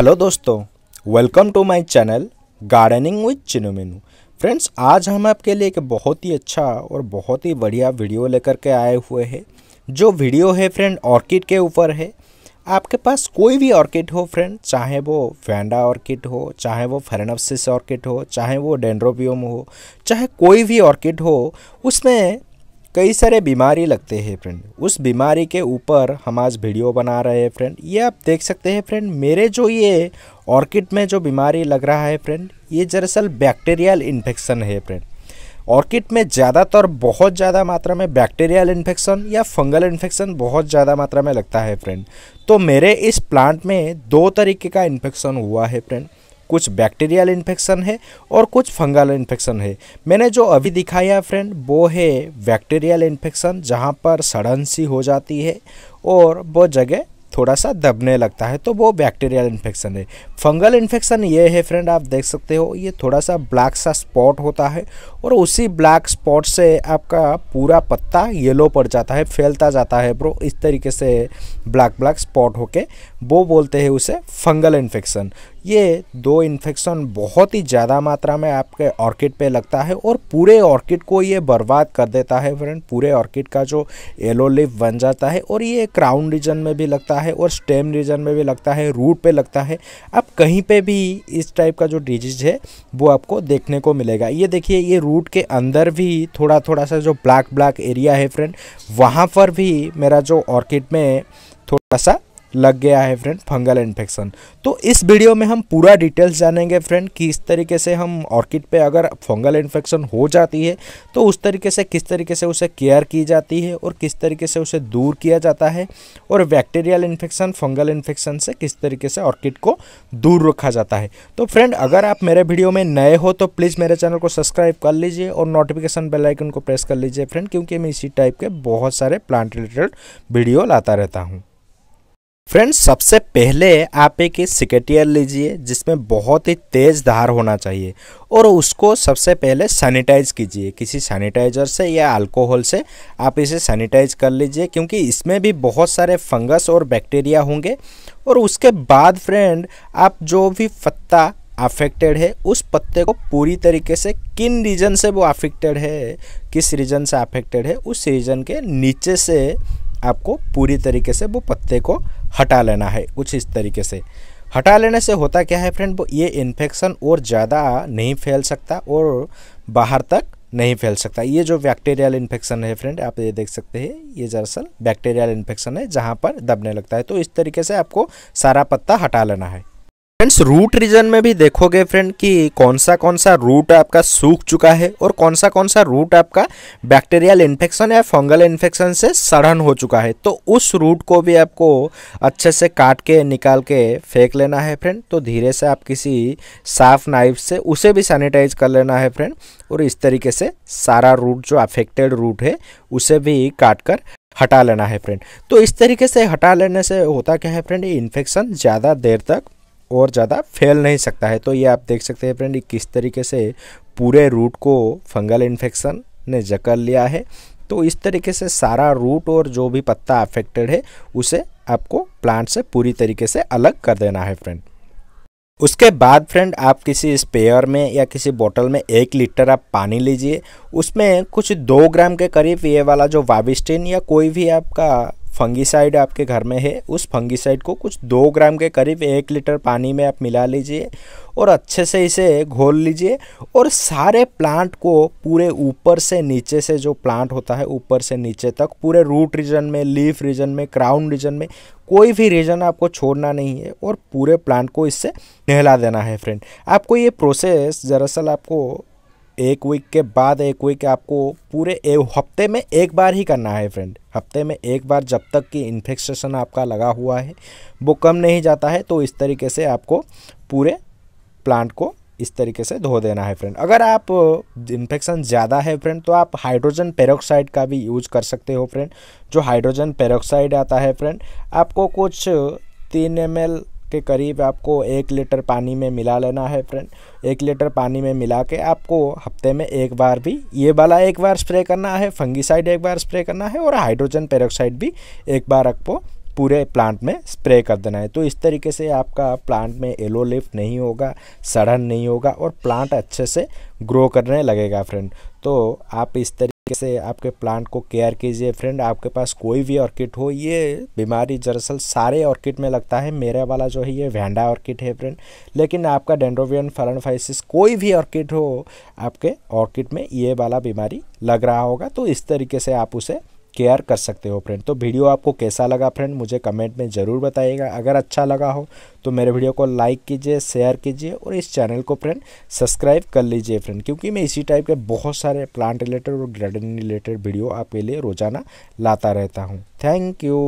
hello दोस्तों welcome to my channel gardening with Chinu Menu friends आज हम आपके लिए एक बहुत ही अच्छा और बहुत ही बढ़िया वीडियो लेकर के आए हुए हैं जो वीडियो है फ्रेंड ऑर्किड के ऊपर है आपके पास कोई भी ऑर्किड हो फ्रेंड चाहे वो फैंडा ऑर्किड हो चाहे वो फेरेनोसिस ऑर्किड हो चाहे वो डेंड्रोबियम हो चाहे कोई भी ऑर्किड हो उसमें कई सारे बीमारी लगते हैं फ्रेंड उस बीमारी के ऊपर हम आज वीडियो बना रहे हैं फ्रेंड ये आप देख सकते हैं फ्रेंड मेरे जो ये ऑर्किड में जो बीमारी लग रहा है फ्रेंड ये दरअसल बैक्टीरियल इन्फेक्शन है फ्रेंड ऑर्किड में ज़्यादातर बहुत ज़्यादा मात्रा में बैक्टीरियल इन्फेक्शन या फंगल इन्फेक्शन बहुत ज़्यादा मात्रा में लगता है फ्रेंड तो मेरे इस प्लांट में दो तरीके का इन्फेक्शन हुआ है फ्रेंड कुछ बैक्टीरियल इन्फेक्शन है और कुछ फंगल इन्फेक्शन है मैंने जो अभी दिखाया है फ्रेंड वो है बैक्टीरियल इन्फेक्शन जहाँ पर सड़न सी हो जाती है और वो जगह थोड़ा सा दबने लगता है तो वो बैक्टीरियल इन्फेक्शन है फंगल इन्फेक्शन ये है फ्रेंड आप देख सकते हो ये थोड़ा सा ब्लैक सा स्पॉट होता है और उसी ब्लैक स्पॉट से आपका पूरा पत्ता येलो पड़ जाता है फैलता जाता है ब्रो इस तरीके से ब्लैक ब्लैक स्पॉट होके वो बोलते हैं उसे फंगल इन्फेक्शन ये दो इन्फेक्शन बहुत ही ज़्यादा मात्रा में आपके ऑर्किड पे लगता है और पूरे ऑर्किड को ये बर्बाद कर देता है फ्रेंड पूरे ऑर्किड का जो येलो लिप बन जाता है और ये क्राउन रीजन में भी लगता है और स्टेम रीजन में भी लगता है रूट पे लगता है अब कहीं पे भी इस टाइप का जो डिजीज है वो आपको देखने को मिलेगा ये देखिए ये रूट के अंदर भी थोड़ा थोड़ा सा जो ब्लैक ब्लैक एरिया है फ्रेंड वहाँ पर भी मेरा जो ऑर्किड में थोड़ा सा लग गया है फ्रेंड फंगल इन्फेक्शन तो इस वीडियो में हम पूरा डिटेल्स जानेंगे फ्रेंड कि इस तरीके से हम ऑर्किड पे अगर फंगल इन्फेक्शन हो जाती है तो उस तरीके से किस तरीके से उसे केयर की जाती है और किस तरीके से उसे दूर किया जाता है और बैक्टीरियल इन्फेक्शन फंगल इन्फेक्शन से किस तरीके से ऑर्किड को दूर रखा जाता है तो फ्रेंड अगर आप मेरे वीडियो में नए हो तो प्लीज़ मेरे चैनल को सब्सक्राइब कर लीजिए और नोटिफिकेशन बेल आइकन को प्रेस कर लीजिए फ्रेंड क्योंकि मैं इसी टाइप के बहुत सारे प्लांट रिलेटेड वीडियो लाता रहता हूँ फ्रेंड्स सबसे पहले आप एक सिकेटियर लीजिए जिसमें बहुत ही तेज़ धार होना चाहिए और उसको सबसे पहले सैनिटाइज कीजिए किसी सैनिटाइजर से या अल्कोहल से आप इसे सैनिटाइज कर लीजिए क्योंकि इसमें भी बहुत सारे फंगस और बैक्टीरिया होंगे और उसके बाद फ्रेंड आप जो भी पत्ता अफेक्टेड है उस पत्ते को पूरी तरीके से किन रीजन से वो अफेक्टेड है किस रीजन से अफेक्टेड है उस रीजन के नीचे से आपको पूरी तरीके से वो पत्ते को हटा लेना है कुछ इस तरीके से हटा लेने से होता क्या है फ्रेंड ये इन्फेक्शन और ज़्यादा नहीं फैल सकता और बाहर तक नहीं फैल सकता ये जो बैक्टीरियल इन्फेक्शन है फ्रेंड आप ये देख सकते हैं ये दरअसल बैक्टीरियल इन्फेक्शन है जहाँ पर दबने लगता है तो इस तरीके से आपको सारा पत्ता हटा लेना है फ्रेंड्स रूट रीजन में भी देखोगे फ्रेंड कि कौन सा कौन सा रूट आपका सूख चुका है और कौन सा कौन सा रूट आपका बैक्टीरियल इन्फेक्शन या फंगल इन्फेक्शन से सड़न हो चुका है तो उस रूट को भी आपको अच्छे से काट के निकाल के फेंक लेना है फ्रेंड तो धीरे से आप किसी साफ नाइफ से उसे भी सैनिटाइज कर लेना है फ्रेंड और इस तरीके से सारा रूट जो अफेक्टेड रूट है उसे भी काट कर हटा लेना है फ्रेंड तो इस तरीके से हटा लेने से होता क्या है फ्रेंड इन्फेक्शन ज़्यादा देर तक और ज़्यादा फैल नहीं सकता है तो ये आप देख सकते हैं फ्रेंड किस तरीके से पूरे रूट को फंगल इन्फेक्शन ने जकड़ लिया है तो इस तरीके से सारा रूट और जो भी पत्ता अफेक्टेड है उसे आपको प्लांट से पूरी तरीके से अलग कर देना है फ्रेंड उसके बाद फ्रेंड आप किसी स्पेयर में या किसी बोतल में एक लीटर आप पानी लीजिए उसमें कुछ दो ग्राम के करीब ये वाला जो वाविस्टिन या कोई भी आपका फंगीसाइड आपके घर में है उस फंगीसाइड को कुछ दो ग्राम के करीब एक लीटर पानी में आप मिला लीजिए और अच्छे से इसे घोल लीजिए और सारे प्लांट को पूरे ऊपर से नीचे से जो प्लांट होता है ऊपर से नीचे तक पूरे रूट रीजन में लीफ रीजन में क्राउन रीजन में कोई भी रीजन आपको छोड़ना नहीं है और पूरे प्लांट को इससे नहला देना है फ्रेंड आपको ये प्रोसेस दरअसल आपको एक वीक के बाद एक वीक आपको पूरे हफ्ते में एक बार ही करना है फ्रेंड हफ्ते में एक बार जब तक कि इन्फेक्शन आपका लगा हुआ है वो कम नहीं जाता है तो इस तरीके से आपको पूरे प्लांट को इस तरीके से धो देना है फ्रेंड अगर आप इन्फेक्शन ज़्यादा है फ्रेंड तो आप हाइड्रोजन पेरोक्साइड का भी यूज कर सकते हो फ्रेंड जो हाइड्रोजन पेरोक्साइड आता है फ्रेंड आपको कुछ तीन एम के करीब आपको एक लीटर पानी में मिला लेना है फ्रेंड एक लीटर पानी में मिला के आपको हफ्ते में एक बार भी ये वाला एक बार स्प्रे करना है फंगिसाइड एक बार स्प्रे करना है और हाइड्रोजन पेरोक्साइड भी एक बार आपको पूरे प्लांट में स्प्रे कर देना है तो इस तरीके से आपका प्लांट में येलो लिफ नहीं होगा सड़न नहीं होगा और प्लांट अच्छे से ग्रो करने लगेगा फ्रेंड तो आप इस तरीके तरीके से आपके प्लांट को केयर कीजिए फ्रेंड आपके पास कोई भी ऑर्किड हो ये बीमारी दरअसल सारे ऑर्किड में लगता है मेरा वाला जो है ये वेंडा ऑर्किड है फ्रेंड लेकिन आपका डेंड्रोवियन फलनफाइसिस कोई भी ऑर्किड हो आपके ऑर्किड में ये वाला बीमारी लग रहा होगा तो इस तरीके से आप उसे केयर कर सकते हो फ्रेंड तो वीडियो आपको कैसा लगा फ्रेंड मुझे कमेंट में ज़रूर बताइएगा अगर अच्छा लगा हो तो मेरे वीडियो को लाइक कीजिए शेयर कीजिए और इस चैनल को फ्रेंड सब्सक्राइब कर लीजिए फ्रेंड क्योंकि मैं इसी टाइप के बहुत सारे प्लांट रिलेटेड और गार्डनिंग रिलेटेड वीडियो आपके लिए रोज़ाना लाता रहता हूँ थैंक यू